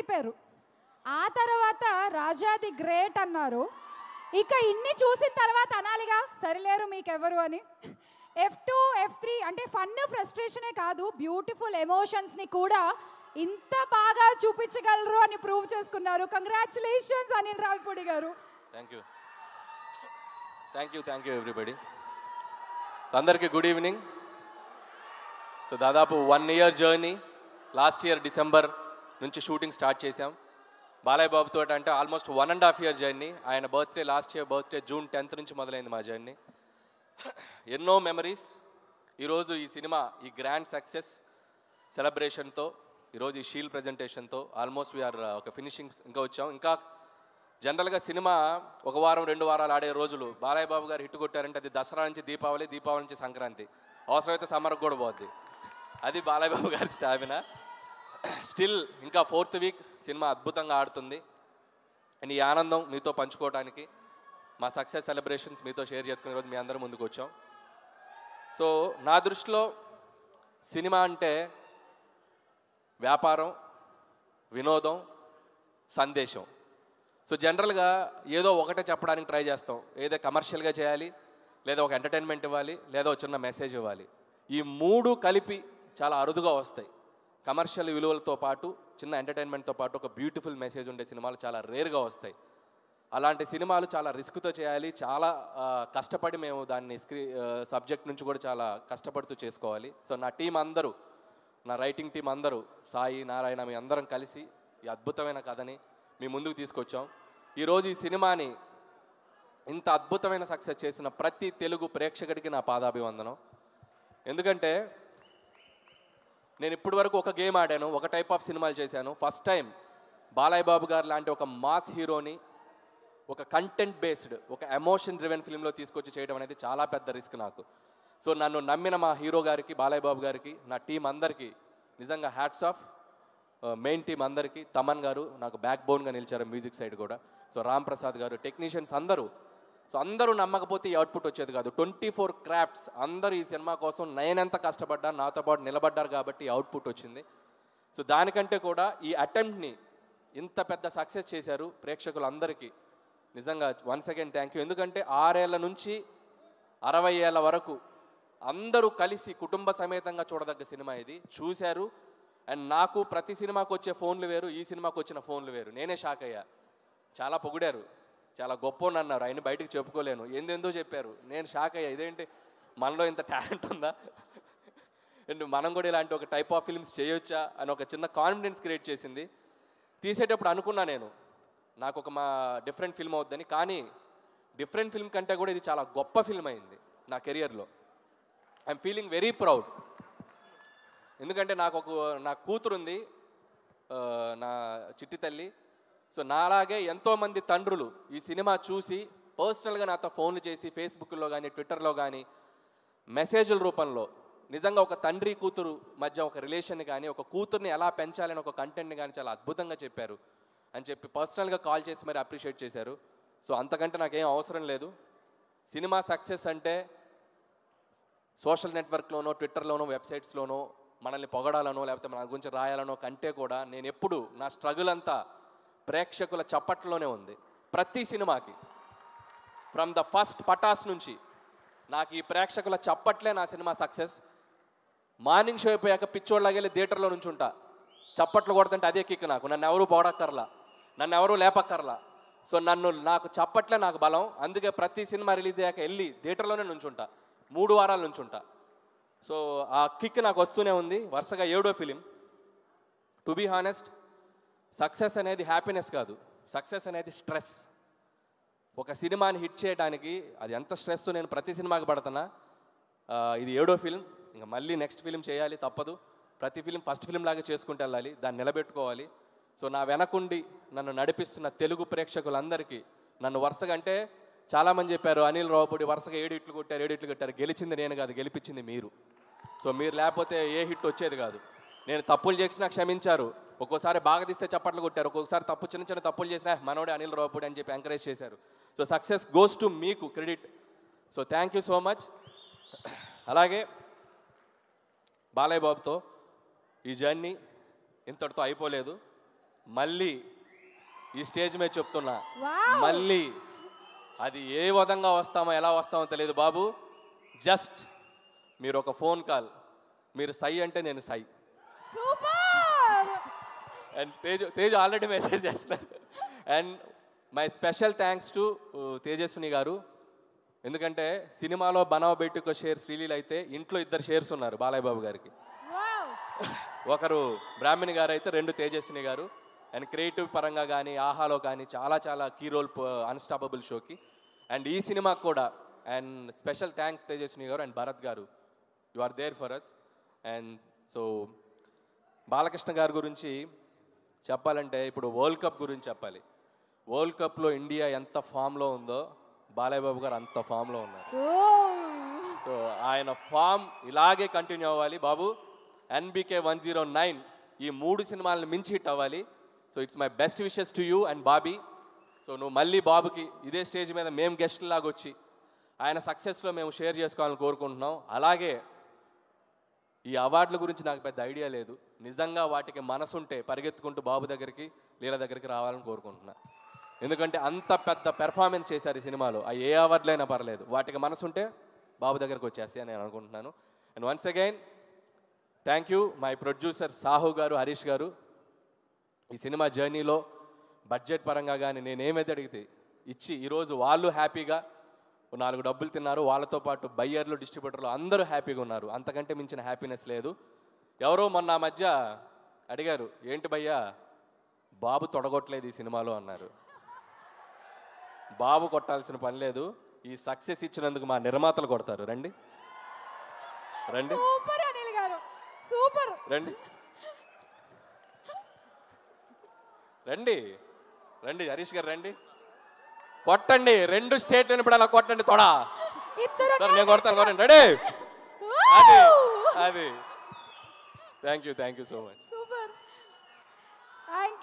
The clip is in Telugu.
అయిపోయారు ఆ తర్వాత రాజాది గ్రేట్ అన్నారు ఇక ఇన్ని చూసిన తర్వాత అనాలిగా సరిలేరు మీకెవరు అని ఎఫ్ టూ ఎఫ్ త్రీ అంటే ఫన్ ఫ్రస్ట్రేషనే కాదు బ్యూటిఫుల్ ఎమోషన్స్ని కూడా ఇంత బాగా చూపించగలరు అని ప్రూవ్ చేసుకున్నారు కంగ్రాచులేషన్స్ అనిల్ రావిపూడి గారు thank you thank you thank you everybody అందరికీ గుడ్ ఈవినింగ్ సో దాదాపు one year journey last year December నుంచి షూటింగ్ స్టార్ట్ చేశాం బాలయ్య బాబుతో అంటే almost one and half year journey ఆయన birthday last year birthday June tenth నుంచి మొదలైంది మా జర్నీ ఎన్నో మెమరీస్ ఈరోజు ఈ సినిమా ఈ గ్రాండ్ సక్సెస్ సెలబ్రేషన్తో ఈరోజు ఈ షీల్ ప్రజెంటేషన్తో ఆల్మోస్ట్ వీఆర్ ఒక ఫినిషింగ్ ఇంకా వచ్చాం ఇంకా జనరల్గా సినిమా ఒక వారం రెండు వారాలు ఆడే రోజులు బాలయ్య బాబు గారు హిట్ కొట్టారంటే అది దసరా నుంచి దీపావళి దీపావళి నుంచి సంక్రాంతి అవసరమైతే సమ్మర్కి కూడా పోద్ది అది బాలయ్య బాబు గారి స్టామినా స్టిల్ ఇంకా ఫోర్త్ వీక్ సినిమా అద్భుతంగా ఆడుతుంది అండ్ ఈ ఆనందం మీతో పంచుకోవడానికి మా సక్సెస్ సెలబ్రేషన్స్ మీతో షేర్ చేసుకునే రోజు మీ అందరూ ముందుకు వచ్చాం సో నా దృష్టిలో సినిమా అంటే వ్యాపారం వినోదం సందేశం సో జనరల్గా ఏదో ఒకటే చెప్పడానికి ట్రై చేస్తాం ఏదో కమర్షియల్గా చేయాలి లేదా ఒక ఎంటర్టైన్మెంట్ ఇవ్వాలి లేదా ఒక చిన్న మెసేజ్ ఇవ్వాలి ఈ మూడు కలిపి చాలా అరుదుగా వస్తాయి కమర్షియల్ విలువలతో పాటు చిన్న ఎంటర్టైన్మెంట్తో పాటు ఒక బ్యూటిఫుల్ మెసేజ్ ఉండే సినిమాలు చాలా రేర్గా వస్తాయి అలాంటి సినిమాలు చాలా రిస్క్తో చేయాలి చాలా కష్టపడి మేము దాన్ని స్క్రీ సబ్జెక్ట్ నుంచి కూడా చాలా కష్టపడుతూ చేసుకోవాలి సో నా టీం అందరూ నా రైటింగ్ టీం అందరూ సాయి నారాయణ మీ అందరం కలిసి ఈ అద్భుతమైన కథని మీ ముందుకు తీసుకొచ్చాం ఈరోజు ఈ సినిమాని ఇంత అద్భుతమైన సక్సెస్ చేసిన ప్రతి తెలుగు ప్రేక్షకుడికి నా పాదాభివందనం ఎందుకంటే నేను ఇప్పటి వరకు ఒక గేమ్ ఆడాను ఒక టైప్ ఆఫ్ సినిమాలు చేశాను ఫస్ట్ టైం బాలయ్య బాబు గారు లాంటి ఒక మాస్ హీరోని ఒక కంటెంట్ బేస్డ్ ఒక ఎమోషన్ డ్రివెన్ ఫిల్మ్లో తీసుకొచ్చి చేయడం అనేది చాలా పెద్ద రిస్క్ నాకు సో నన్ను నమ్మిన మా హీరో గారికి బాలయ్య బాబు గారికి నా టీం అందరికీ నిజంగా హ్యాట్స్ ఆఫ్ మెయిన్ టీం అందరికీ తమన్ గారు నాకు బ్యాక్ బోన్గా నిలిచారు మ్యూజిక్ సైడ్ కూడా సో రామ్ ప్రసాద్ గారు టెక్నీషియన్స్ అందరూ సో అందరూ నమ్మకపోతే ఈ అవుట్పుట్ వచ్చేది కాదు ట్వంటీ ఫోర్ క్రాఫ్ట్స్ అందరూ ఈ సినిమా కోసం నేనెంత కష్టపడ్డా నాతో పాటు నిలబడ్డారు కాబట్టి అవుట్పుట్ వచ్చింది సో దానికంటే కూడా ఈ అటెంప్ట్ని ఇంత పెద్ద సక్సెస్ చేశారు ప్రేక్షకులందరికీ నిజంగా వన్స్ అగైన్ థ్యాంక్ యూ ఎందుకంటే ఆరేళ్ల నుంచి అరవై ఏళ్ళ వరకు అందరూ కలిసి కుటుంబ సమేతంగా చూడదగ్గ సినిమా ఇది చూశారు అండ్ నాకు ప్రతి సినిమాకు వచ్చే ఫోన్లు వేరు ఈ సినిమాకు వచ్చిన ఫోన్లు వేరు నేనే షాక్ అయ్యా చాలా పొగిడారు చాలా గొప్ప అన్నారు ఆయన బయటకు చెప్పుకోలేను ఎందెందో చెప్పారు నేను షాక్ అయ్యా ఇదేంటి మనలో ఇంత టాలెంట్ ఉందా అండ్ మనం కూడా ఇలాంటి ఒక టైప్ ఆఫ్ ఫిల్మ్స్ చేయొచ్చా అని ఒక చిన్న కాన్ఫిడెన్స్ క్రియేట్ చేసింది తీసేటప్పుడు అనుకున్నా నేను నాకు ఒక మా డిఫరెంట్ ఫిల్మ్ అవుద్దని కానీ డిఫరెంట్ ఫిల్మ్ కంటే కూడా ఇది చాలా గొప్ప ఫిల్మ్ అయింది నా కెరియర్లో ఐఎమ్ ఫీలింగ్ వెరీ ప్రౌడ్ ఎందుకంటే నాకు ఒక నా కూతురుంది నా చిట్టి తల్లి సో నాలాగే ఎంతోమంది తండ్రులు ఈ సినిమా చూసి పర్సనల్గా నాతో ఫోన్లు చేసి ఫేస్బుక్లో కానీ ట్విట్టర్లో కానీ మెసేజ్ల రూపంలో నిజంగా ఒక తండ్రి కూతురు మధ్య ఒక రిలేషన్ కానీ ఒక కూతుర్ని ఎలా పెంచాలని ఒక కంటెంట్ని కానీ చాలా అద్భుతంగా చెప్పారు అని చెప్పి పర్సనల్గా కాల్ చేసి మరి అప్రిషియేట్ చేశారు సో అంతకంటే నాకేం అవసరం లేదు సినిమా సక్సెస్ అంటే సోషల్ నెట్వర్క్లోనో ట్విట్టర్లోనో వెబ్సైట్స్లోనో మనల్ని పొగడాలనో లేకపోతే మన గురించి రాయాలనో కంటే కూడా నేను ఎప్పుడు నా స్ట్రగుల్ అంతా ప్రేక్షకుల చప్పట్లోనే ఉంది ప్రతి సినిమాకి ఫ్రమ్ ద ఫస్ట్ పటాస్ నుంచి నాకు ఈ ప్రేక్షకుల చప్పట్లే నా సినిమా సక్సెస్ మార్నింగ్ షో అయిపోయాక పిచ్చోళ్ళకెళ్ళి థియేటర్లో నుంచి ఉంటా చప్పట్లు కొడుతుంటే అదే కిక్ నాకు నన్ను ఎవరు పోడక్కర్లా నన్ను ఎవరు లేపక్కర్లా సో నన్ను నాకు చప్పట్లే నాకు బలం అందుకే ప్రతి సినిమా రిలీజ్ అయ్యాక వెళ్ళి థియేటర్లోనే నుంచుంటా మూడు వారాల నుంచి ఉంటా సో ఆ కిక్ నాకు వస్తూనే ఉంది వరుసగా ఏడో film to be honest success అనేది హ్యాపీనెస్ కాదు సక్సెస్ అనేది స్ట్రెస్ ఒక సినిమాని హిట్ చేయడానికి అది ఎంత స్ట్రెస్ నేను ప్రతి సినిమాకి పడుతున్నా ఇది ఏడో ఫిల్మ్ ఇంకా మళ్ళీ నెక్స్ట్ ఫిల్మ్ చేయాలి తప్పదు ప్రతి ఫిలిం ఫస్ట్ ఫిలిం లాగా చేసుకుంటూ వెళ్ళాలి దాన్ని నిలబెట్టుకోవాలి సో నా వెనకుండి నన్ను నడిపిస్తున్న తెలుగు ప్రేక్షకులందరికీ నన్ను వరుసగా అంటే చాలామంది చెప్పారు అనిల్ రావుపూడి వరుసగా ఏడిట్లు కొట్టారు ఏడిట్లు కొట్టారు గెలిచింది నేను కాదు గెలిపించింది మీరు సో మీరు లేకపోతే ఏ హిట్ వచ్చేది కాదు నేను తప్పులు చేసినా క్షమించారు ఒక్కోసారి బాగా తీస్తే చప్పట్లు కొట్టారు ఒక్కొక్కసారి తప్పు చిన్న చిన్న తప్పులు చేసినా మనోడే అనిల్ రావుపూడి అని చెప్పి ఎంకరేజ్ చేశారు సో సక్సెస్ గోస్ టు మీకు credit so thank you so much అలాగే బాలయ్య బాబుతో ఈ జర్నీ ఇంతటితో అయిపోలేదు మళ్ళీ ఈ స్టేజ్ మీద చెప్తున్నా మళ్ళీ అది ఏ విధంగా వస్తామో ఎలా వస్తామో తెలియదు బాబు జస్ట్ మీరు ఒక ఫోన్ కాల్ మీరు సై అంటే నేను సై super and Tej Tej already message చేస్తున్నారు and my special thanks to Tejaswini గారు ఎందుకంటే సినిమాలో బనావ బెట్టుకో షేర్ శ్రీలీలు అయితే ఇంట్లో ఇద్దరు షేర్స్ ఉన్నారు బాలయ్య బాబు గారికి ఒకరు బ్రాహ్మణి గారు అయితే రెండు తేజస్విని గారు అండ్ క్రియేటివ్ పరంగా కానీ ఆహాలో కానీ చాలా చాలా కీ రోల్ అన్స్టాపబుల్ షోకి అండ్ ఈ సినిమా కూడా అండ్ స్పెషల్ థ్యాంక్స్ తేజస్విని గారు అండ్ భరత్ గారు you are there for us and so Balakrishna గారి గురించి చెప్పాలంటే ఇప్పుడు వరల్డ్ కప్ గురించి చెప్పాలి వరల్డ్ కప్లో ఇండియా ఎంత ఫామ్లో ఉందో బాలయ్య బాబు గారు అంత ఫామ్లో ఉన్నారు సో ఆయన ఫామ్ ఇలాగే కంటిన్యూ అవ్వాలి బాబు ఎన్బికే వన్ జీరో నైన్ ఈ మూడు సినిమాలను మించి హిట్ అవ్వాలి so it's my best wishes to you and Bobby so నువ్వు మళ్ళీ బాబుకి ఇదే స్టేజ్ మీద మేము గెస్ట్ లాగా వచ్చి ఆయన సక్సెస్లో మేము షేర్ చేసుకోవాలని కోరుకుంటున్నాం అలాగే ఈ అవార్డుల గురించి నాకు పెద్ద ఐడియా లేదు నిజంగా వాటికి మనసుంటే పరిగెత్తుకుంటూ బాబు దగ్గరికి లీల దగ్గరికి రావాలని కోరుకుంటున్నా ఎందుకంటే అంత పెద్ద పెర్ఫార్మెన్స్ చేశారు ఈ సినిమాలో ఆ ఏ అయినా పర్లేదు వాటికి మనసుంటే బాబు దగ్గరికి వచ్చేస్తాయి అని నేను అనుకుంటున్నాను and once again thank you my producer Sahu గారు హరీష్ గారు ఈ సినిమా జర్నీలో బడ్జెట్ పరంగా కానీ నేనేమైతే అడిగితే ఇచ్చి ఈరోజు వాళ్ళు హ్యాపీగా నాలుగు డబ్బులు తిన్నారు వాళ్ళతో పాటు బయ్యర్లు డిస్ట్రిబ్యూటర్లు అందరూ హ్యాపీగా ఉన్నారు అంతకంటే మించిన హ్యాపీనెస్ లేదు ఎవరో మొన్న మధ్య అడిగారు ఏంటి భయ్యా బాబు తొడగొట్టలేదు ఈ సినిమాలో అన్నారు బాబు కొట్టాల్సిన పని లేదు ఈ సక్సెస్ ఇచ్చినందుకు మా నిర్మాతలు కొడతారు రండి రండి సూపర్ గారు సూపర్ రండి రండి రండి హరీష్ గారు రండి కొట్టండి రెండు స్టేట్లను ఇప్పుడు అలా కొట్టండి తొడ నేను కొడతాను కొట్టండి రెడీ అది అది thank you thank you so much super